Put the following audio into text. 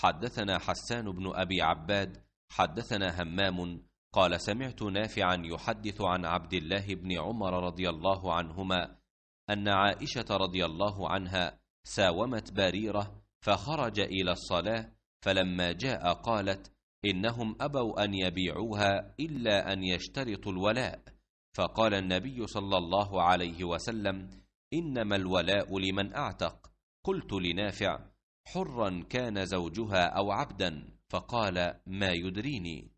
حدثنا حسان بن أبي عباد حدثنا همام قال سمعت نافعا يحدث عن عبد الله بن عمر رضي الله عنهما أن عائشة رضي الله عنها ساومت بريرة فخرج إلى الصلاة فلما جاء قالت إنهم أبوا أن يبيعوها إلا أن يشترطوا الولاء فقال النبي صلى الله عليه وسلم إنما الولاء لمن أعتق قلت لنافع حرا كان زوجها أو عبدا فقال ما يدريني